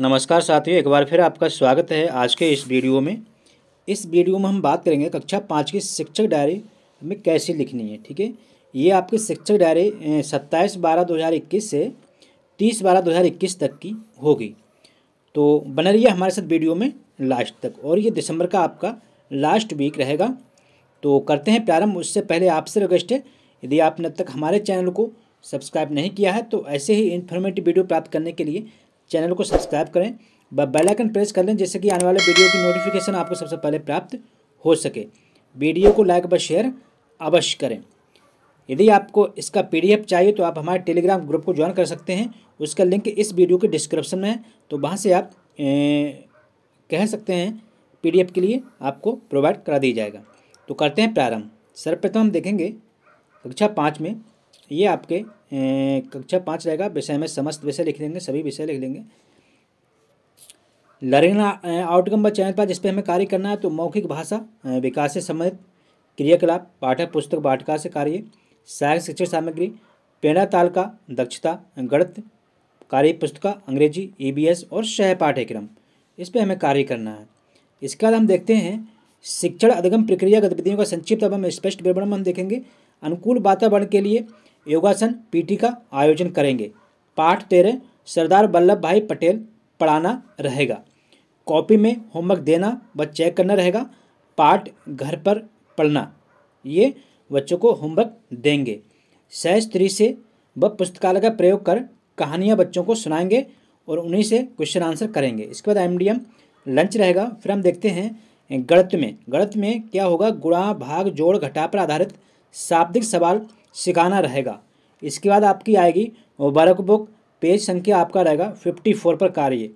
नमस्कार साथियों एक बार फिर आपका स्वागत है आज के इस वीडियो में इस वीडियो में हम बात करेंगे कक्षा पाँच की शिक्षक डायरी हमें कैसे लिखनी है ठीक है ये आपकी शिक्षक डायरी सत्ताईस बारह दो हज़ार इक्कीस से तीस बारह दो हज़ार इक्कीस तक की होगी तो बने रहिए हमारे साथ वीडियो में लास्ट तक और ये दिसंबर का आपका लास्ट वीक रहेगा तो करते हैं प्रारंभ उससे पहले आपसे रिक्वेस्ट है यदि आपने अब तक हमारे चैनल को सब्सक्राइब नहीं किया है तो ऐसे ही इन्फॉर्मेटिव वीडियो प्राप्त करने के लिए चैनल को सब्सक्राइब करें व बेलाइकन प्रेस कर लें जिससे कि आने वाले वीडियो की नोटिफिकेशन आपको सबसे पहले प्राप्त हो सके वीडियो को लाइक व शेयर अवश्य करें यदि आपको इसका पीडीएफ चाहिए तो आप हमारे टेलीग्राम ग्रुप को ज्वाइन कर सकते हैं उसका लिंक इस वीडियो के डिस्क्रिप्शन में है तो वहाँ से आप ए, कह सकते हैं पीडीएफ के लिए आपको प्रोवाइड करा दिया जाएगा तो करते हैं प्रारंभ सर्वप्रथम हम देखेंगे कक्षा पाँच में ये आपके कक्षा पाँच रहेगा विषय में समस्त विषय लिख लेंगे सभी विषय लिख लेंगे लर्निंग आउटकम व चैनल पर जिसपे हमें कार्य करना है तो मौखिक भाषा विकास से संबंधित क्रियाकलाप पाठक पुस्तक पाठिका से कार्य सहायक शिक्षण सामग्री पेड़ा का दक्षता गणित कार्य पुस्तिका अंग्रेजी ईबीएस e और सह पाठ्यक्रम इस पर हमें कार्य करना है इसके बाद हम देखते हैं शिक्षण अधिगम प्रक्रिया गतिविधियों का संक्षिप्त हम स्पष्ट विवरण हम देखेंगे अनुकूल वातावरण के लिए योगासन पीटी का आयोजन करेंगे पाठ तेरह सरदार वल्लभ भाई पटेल पढ़ाना रहेगा कॉपी में होमवर्क देना व चेक करना रहेगा पाठ घर पर पढ़ना ये बच्चों को होमवर्क देंगे सह स्त्री से व पुस्तकालय का प्रयोग कर कहानियाँ बच्चों को सुनाएंगे और उन्हीं से क्वेश्चन आंसर करेंगे इसके बाद एमडीएम लंच रहेगा फिर हम देखते हैं गणित में गणित में क्या होगा गुणा भाग जोड़ घटा पर आधारित शाब्दिक सवाल सिखाना रहेगा इसके बाद आपकी आएगी वर्क बुक पेज संख्या आपका रहेगा फिफ्टी फोर पर कार्य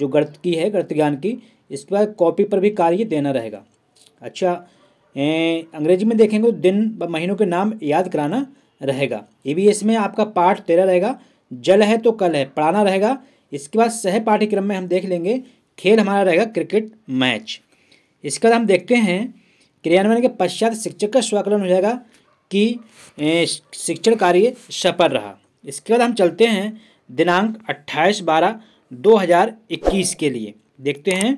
जो गर्त की है गर्त ज्ञान की इसके बाद कॉपी पर भी कार्य देना रहेगा अच्छा ए, अंग्रेजी में देखेंगे तो दिन महीनों के नाम याद कराना रहेगा ये भी इसमें आपका पाठ तेरह रहेगा जल है तो कल है पढ़ाना रहेगा इसके बाद सह पाठ्यक्रम में हम देख लेंगे खेल हमारा रहेगा क्रिकेट मैच इसके बाद हम देखते हैं क्रियान्वयन के पश्चात शिक्षक का स्वाकलन हो जाएगा कि शिक्षण कार्य सफल रहा इसके बाद हम चलते हैं दिनांक 28 बारह 2021 के लिए देखते हैं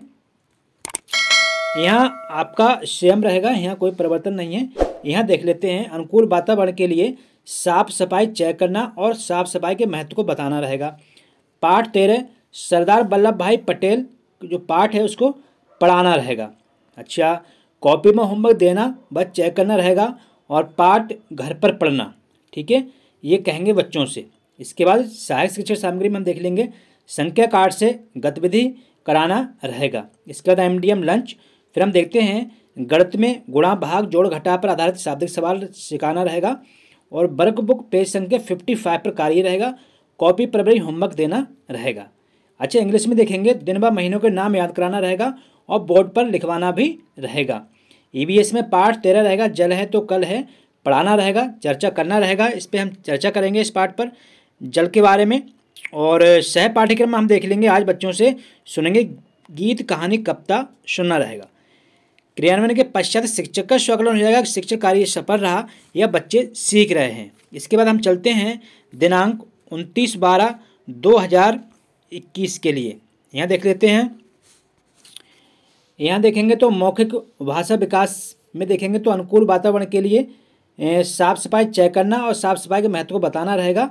यहाँ आपका सेम रहेगा यहाँ कोई परिवर्तन नहीं है यहाँ देख लेते हैं अनुकूल वातावरण के लिए साफ सफाई चेक करना और साफ सफाई के महत्व को बताना रहेगा पाठ तेरह सरदार वल्लभ भाई पटेल जो पाठ है उसको पढ़ाना रहेगा अच्छा कॉपी में होमवर्क देना बस चेक करना रहेगा और पाठ घर पर पढ़ना ठीक है ये कहेंगे बच्चों से इसके बाद सहायक शिक्षण सामग्री में हम देख लेंगे संख्या कार्ड से गतिविधि कराना रहेगा इसके बाद एम एम लंच फिर हम देखते हैं गणित में गुणा भाग जोड़ घटा पर आधारित शाब्दिक सवाल सिखाना रहेगा और वर्क बुक पेज संख्या फिफ्टी फाइव पर कार्य रहेगा कॉपी पर भी होमवर्क देना रहेगा अच्छा इंग्लिश में देखेंगे दिन व महीनों के नाम याद कराना रहेगा और बोर्ड पर लिखवाना भी रहेगा ईवीएस e में पार्ट तेरह रहेगा जल है तो कल है पढ़ाना रहेगा चर्चा करना रहेगा इस पर हम चर्चा करेंगे इस पार्ट पर जल के बारे में और सह पाठ्यक्रम हम देख लेंगे आज बच्चों से सुनेंगे गीत कहानी कविता सुनना रहेगा क्रियान्वयन के पश्चात शिक्षक का स्वकलन हो जाएगा शिक्षक कार्य सफल रहा या बच्चे सीख रहे हैं इसके बाद हम चलते हैं दिनांक उनतीस बारह दो हज़ार इक्कीस के लिए यहाँ देख लेते हैं यहाँ देखेंगे तो मौखिक भाषा विकास में देखेंगे तो अनुकूल वातावरण के लिए साफ सफाई चेक करना और साफ सफाई के महत्व को बताना रहेगा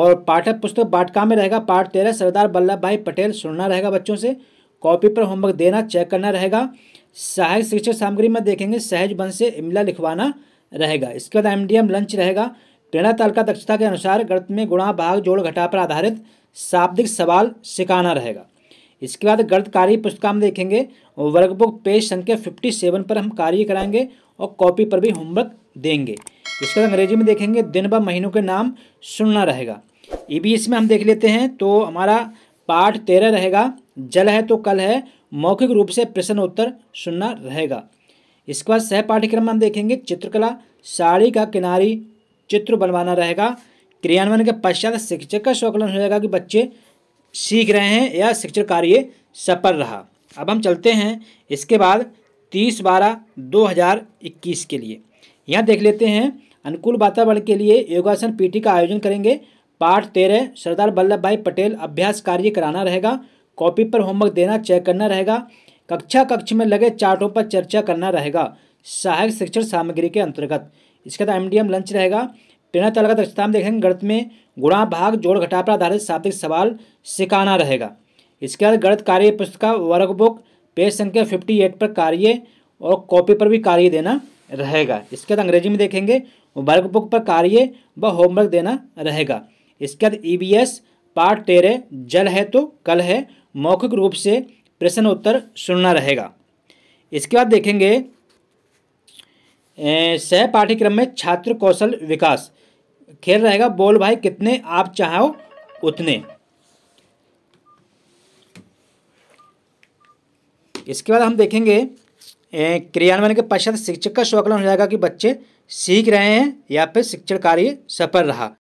और पाठक पुस्तक बाटका में रहेगा पाठ तेरह सरदार वल्लभ भाई पटेल सुनना रहेगा बच्चों से कॉपी पर होमवर्क देना चेक करना रहेगा सहायक शिक्षक सामग्री में देखेंगे सहज बन से इमला लिखवाना रहेगा इसके बाद एमडीएम लंच रहेगा प्रेरणा तालिका दक्षता के अनुसार गर्त में गुणा भाग जोड़ घटा पर आधारित शाब्दिक सवाल सिखाना रहेगा इसके बाद गलत कार्य पुस्तिका हम देखेंगे वर्कबुक पेज संख्या फिफ्टी सेवन पर हम कार्य कराएंगे और कॉपी पर भी होमवर्क देंगे इसके बाद अंग्रेजी में देखेंगे दिन व महीनों के नाम सुनना रहेगा ई बी इसमें में हम देख लेते हैं तो हमारा पाठ तेरह रहेगा जल है तो कल है मौखिक रूप से प्रश्न उत्तर सुनना रहेगा इसके बाद सह पाठ्यक्रम हम देखेंगे चित्रकला साड़ी का किनारी चित्र बनवाना रहेगा क्रियान्वयन के पश्चात शिक्षक का स्वकलन हो जाएगा कि बच्चे सीख रहे हैं या शिक्षण कार्य सफल रहा अब हम चलते हैं इसके बाद तीस बारह दो हज़ार इक्कीस के लिए यहाँ देख लेते हैं अनुकूल वातावरण के लिए योगासन पीटी का आयोजन करेंगे पाठ तेरह सरदार वल्लभ भाई पटेल अभ्यास कार्य कराना रहेगा कॉपी पर होमवर्क देना चेक करना रहेगा कक्षा कक्ष में लगे चार्टों पर चर्चा करना रहेगा सहायक शिक्षण सामग्री के अंतर्गत इसके बाद एम लंच रहेगा टेना तालिका दक्षता में देखेंगे गणित में गुणा भाग जोड़ घटा पर आधारित शाब्दिक सवाल सिखाना रहेगा इसके बाद गणित कार्य पुस्तक का वर्कबुक पेज संख्या फिफ्टी एट पर कार्य और कॉपी पर भी कार्य देना रहेगा इसके बाद अंग्रेजी में देखेंगे वर्कबुक पर कार्य व होमवर्क देना रहेगा इसके बाद E e B S part तेरह जल है तो कल है मौखिक रूप से प्रश्न उत्तर सुनना रहेगा इसके बाद देखेंगे सह पाठ्यक्रम में छात्र कौशल विकास खेल रहेगा बॉल भाई कितने आप चाहो उतने इसके बाद हम देखेंगे क्रियान्वयन के पश्चात शिक्षक का स्वकलन हो जाएगा कि बच्चे सीख रहे हैं या फिर शिक्षण कार्य सफल रहा